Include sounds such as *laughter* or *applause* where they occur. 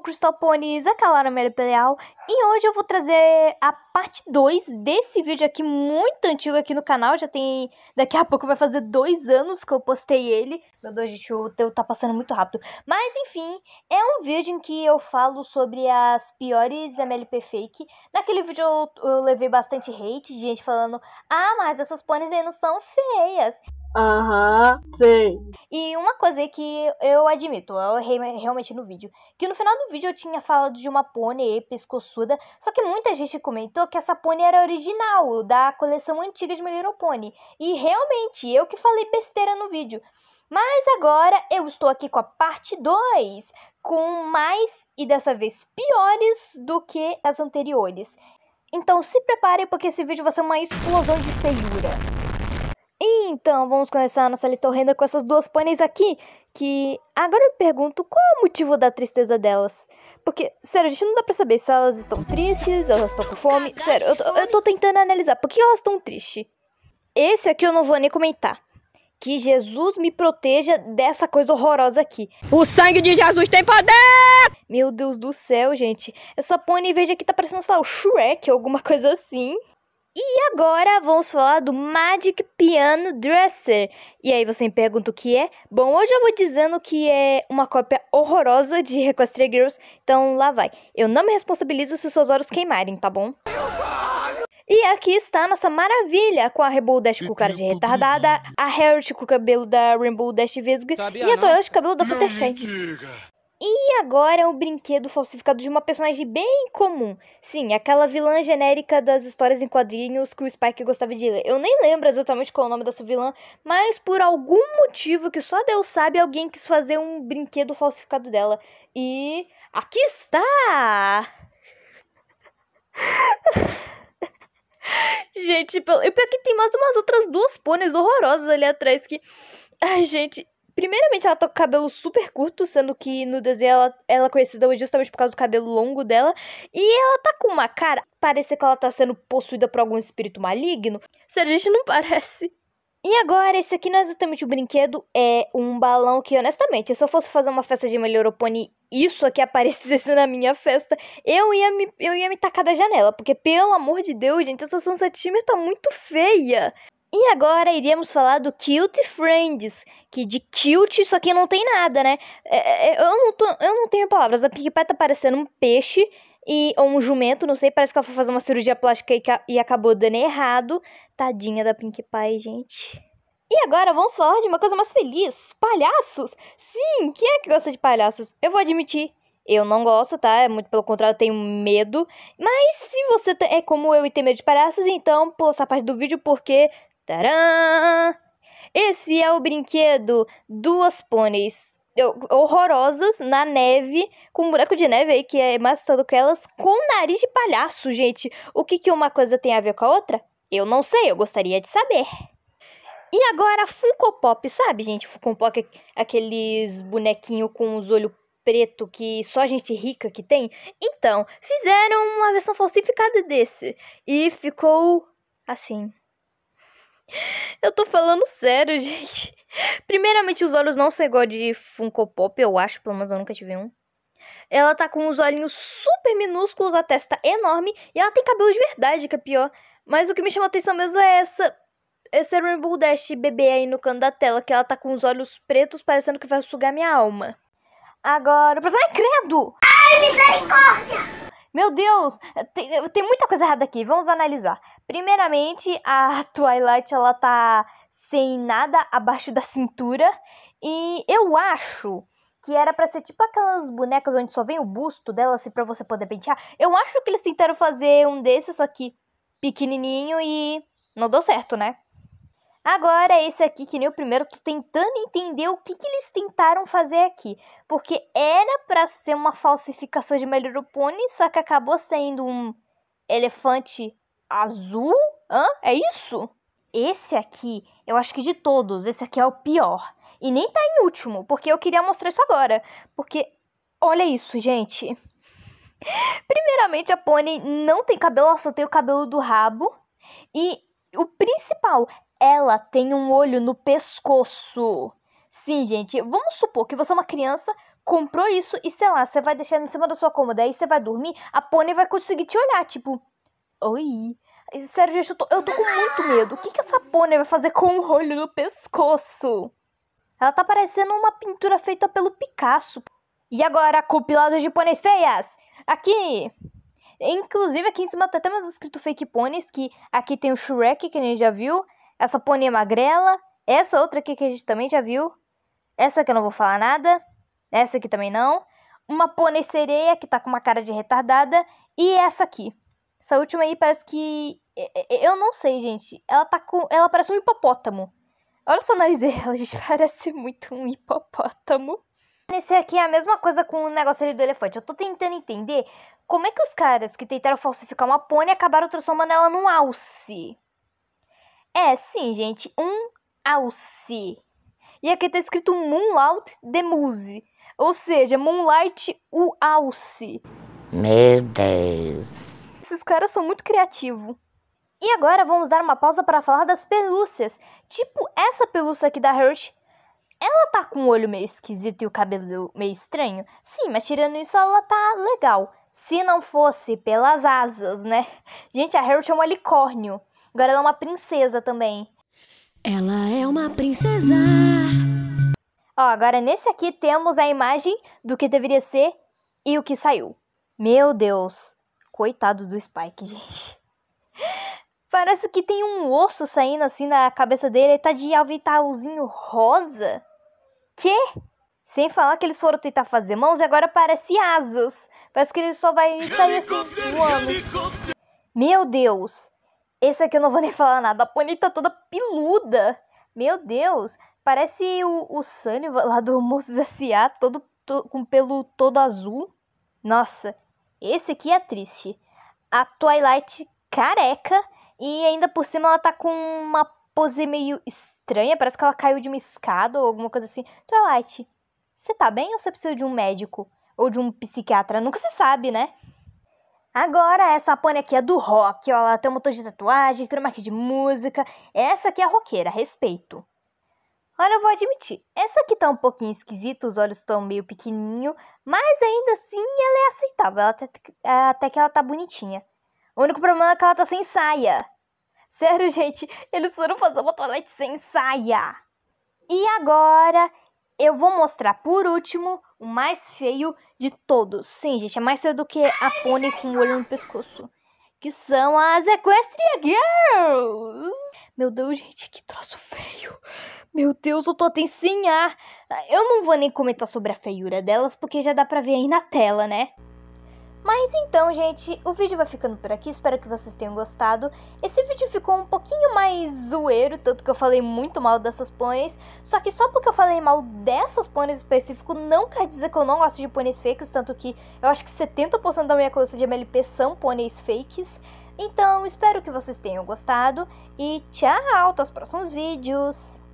Crystal Ponies, aquela é Laura Peleal, e hoje eu vou trazer a parte 2 desse vídeo aqui muito antigo aqui no canal, já tem, daqui a pouco vai fazer dois anos que eu postei ele, meu Deus, gente, o teu tá passando muito rápido, mas enfim, é um vídeo em que eu falo sobre as piores MLP fake, naquele vídeo eu, eu levei bastante hate, gente falando, ah, mas essas pôneis aí não são feias, Aham, sim. E uma coisa que eu admito, eu errei realmente no vídeo. Que no final do vídeo eu tinha falado de uma pônei pescoçuda, só que muita gente comentou que essa pônei era original, da coleção antiga de melhor Little E realmente, eu que falei besteira no vídeo. Mas agora eu estou aqui com a parte 2, com mais e dessa vez piores do que as anteriores. Então se prepare porque esse vídeo vai ser uma explosão de feiura. Então, vamos começar a nossa lista horrenda com essas duas pôneis aqui, que agora eu me pergunto qual é o motivo da tristeza delas. Porque, sério, a gente não dá pra saber se elas estão tristes, elas estão com fome. Sério, eu, eu tô tentando analisar por que elas estão tristes. Esse aqui eu não vou nem comentar. Que Jesus me proteja dessa coisa horrorosa aqui. O sangue de Jesus tem poder! Meu Deus do céu, gente. Essa pônei veja aqui tá parecendo, sei lá, o Shrek alguma coisa assim. E agora vamos falar do Magic Piano Dresser. E aí você me pergunta o que é? Bom, hoje eu vou dizendo que é uma cópia horrorosa de Requestria Girls, então lá vai. Eu não me responsabilizo se os seus olhos queimarem, tá bom? E aqui está a nossa maravilha com a Rainbow Dash com cara de retardada, a Harriet com o cabelo da Rainbow Dash Vesga e a Toyota com o cabelo da Fluttershy. E agora o é brinquedo falsificado de uma personagem bem comum. Sim, aquela vilã genérica das histórias em quadrinhos que o Spike gostava de ler. Eu nem lembro exatamente qual é o nome dessa vilã, mas por algum motivo que só Deus sabe, alguém quis fazer um brinquedo falsificado dela. E aqui está! *laughs* Gente, e pior que tem mais umas outras duas pôneis horrorosas ali atrás que. Ai, gente, Primeiramente, ela tá com cabelo super curto, sendo que no desenho ela, ela é conhecida justamente por causa do cabelo longo dela. E ela tá com uma cara. Parece que ela tá sendo possuída por algum espírito maligno. Sério, a gente não parece. E agora, esse aqui não é exatamente um brinquedo, é um balão que, honestamente, se eu fosse fazer uma festa de Melhoropone isso aqui aparecesse na minha festa, eu ia, me, eu ia me tacar da janela. Porque, pelo amor de Deus, gente, essa Sunset Shimmer tá muito feia. E agora iremos falar do Cute Friends, que de cute isso aqui não tem nada, né? É, é, é, eu, não tô, eu não tenho palavras, a Pinkie Pie tá parecendo um peixe e, ou um jumento, não sei, parece que ela foi fazer uma cirurgia plástica e, e acabou dando errado. Tadinha da Pinkie Pie, gente. E agora vamos falar de uma coisa mais feliz: palhaços! Sim, quem é que gosta de palhaços? Eu vou admitir. Eu não gosto, tá? Muito pelo contrário, eu tenho medo. Mas se você tá, é como eu e tem medo de palhaços, então pula essa parte do vídeo porque esse é o brinquedo duas pôneis horrorosas na neve, com um buraco de neve aí que é mais todo que elas, com nariz de palhaço, gente. O que, que uma coisa tem a ver com a outra? Eu não sei, eu gostaria de saber. E agora Funko Pop, sabe, gente? Funko Pop é aqueles bonequinho com os olhos preto que só gente rica que tem. Então, fizeram uma versão falsificada desse e ficou assim. Eu tô falando sério, *laughs* gente. Primeiramente, os olhos não são igual de Funko Pop, eu acho, pelo menos eu nunca tive um. Ela tá com os olhinhos super minúsculos, a testa enorme e ela tem cabelo de verdade, que é pior. Mas o que me chama a atenção mesmo é essa esse Rainbow Dash bebê aí no canto da tela, que ela tá com os olhos pretos, parecendo que vai sugar minha alma. Agora, Ai, credo! Ai, misericórdia! Meu Deus, tem, tem muita coisa errada aqui. Vamos analisar. Primeiramente, a *laughs* Twilight ela tá sem nada abaixo da cintura e eu acho que era para ser tipo aquelas bonecas onde só vem o busto dela assim para você poder pentear. Eu acho que eles tentaram fazer um desses aqui pequenininho e não deu certo, né? Agora, esse aqui, que nem o primeiro, tô tentando entender o que, que eles tentaram fazer aqui. Porque era para ser uma falsificação de My Little Pony, só que acabou sendo um elefante azul? Hã? É isso? Esse aqui, eu acho que de todos, esse aqui é o pior. E nem tá em último, porque eu queria mostrar isso agora. Porque, olha isso, gente. *laughs* Primeiramente, a Pony não tem cabelo, ela só tem o cabelo do rabo. E o principal, ela tem um olho no pescoço. Sim, gente, vamos supor que você é uma criança, comprou isso e sei lá, você vai deixar em cima da sua cômoda, aí você vai dormir, a pônei vai conseguir te olhar, tipo, oi. Sério, gente, eu tô, eu tô com muito medo. O que, que essa pônei vai fazer com o olho no pescoço? Ela tá parecendo uma pintura feita pelo Picasso. E agora, compilados de pôneis feias! Aqui! Inclusive, aqui em cima tá até mais escrito fake pôneis, que aqui tem o Shrek, que a gente já viu essa poninha é magrela, essa outra aqui que a gente também já viu, essa que eu não vou falar nada, essa aqui também não, uma pônei sereia que tá com uma cara de retardada e essa aqui. Essa última aí parece que eu não sei, gente. Ela tá com, ela parece um hipopótamo. Olha só o nariz *laughs* dela, gente, parece muito um hipopótamo. Esse aqui é a mesma coisa com o negócio ali do elefante. Eu tô tentando entender como é que os caras que tentaram falsificar uma pônei acabaram transformando ela num alce. É, sim, gente, um alce. E aqui tá escrito Moonlight the Muse, ou seja, Moonlight o alce. Meu Deus. Esses caras são muito criativos. E agora vamos dar uma pausa para falar das pelúcias. Tipo essa pelúcia aqui da Hirsch. Ela tá com o olho meio esquisito e o cabelo meio estranho? Sim, mas tirando isso ela tá legal. Se não fosse pelas asas, né? Gente, a Harriet é um helicórnio. Agora ela é uma princesa também. Ela é uma princesa. Ó, agora nesse aqui temos a imagem do que deveria ser e o que saiu. Meu Deus. Coitado do Spike, *laughs* gente. Parece que tem um osso saindo assim na cabeça dele. Ele tá de alvitalzinho rosa. Que? Sem falar que eles foram tentar fazer mãos e agora parece asas. Parece que ele só vai sair assim voando. Meu Deus! Esse aqui eu não vou nem falar nada. A Pony tá toda peluda. Meu Deus. Parece o, o Sunny lá do Monstros S.A. Todo, to, com pelo todo azul. Nossa. Esse aqui é triste. A Twilight careca. E ainda por cima ela tá com uma pose meio estranha. Parece que ela caiu de uma escada ou alguma coisa assim. Twilight, você tá bem ou você precisa de um médico? Ou de um psiquiatra? Nunca se sabe, né? Agora, essa pane aqui é do rock, ó. Ela tem um motor de tatuagem, aqui de música. Essa aqui é a roqueira, respeito. Olha, eu vou admitir, essa aqui tá um pouquinho esquisita, os olhos estão meio pequenininho, mas ainda assim ela é aceitável, ela até, até que ela tá bonitinha. O único problema é que ela tá sem saia. Sério, *laughs* gente, eles foram fazer uma toalete sem saia. E agora eu vou mostrar por último o mais feio de todos. Sim, gente, é mais feio do que a Pony com o olho no pescoço. Que são as Equestria Girls! Meu Deus, gente, que troço feio! Meu Deus, eu tô até sem ar! Eu não vou nem comentar sobre a feiura delas, porque já dá pra ver aí na tela, né? Mas então, gente, o vídeo vai ficando por aqui, espero que vocês tenham gostado. Esse vídeo ficou um pouquinho mais zoeiro, tanto que eu falei muito mal dessas pôneis, só que só porque eu falei mal dessas pôneis específico não quer dizer que eu não gosto de pôneis fakes, tanto que eu acho que 70% da minha coleção de MLP são pôneis fakes. Então, espero que vocês tenham gostado e tchau, até os próximos vídeos!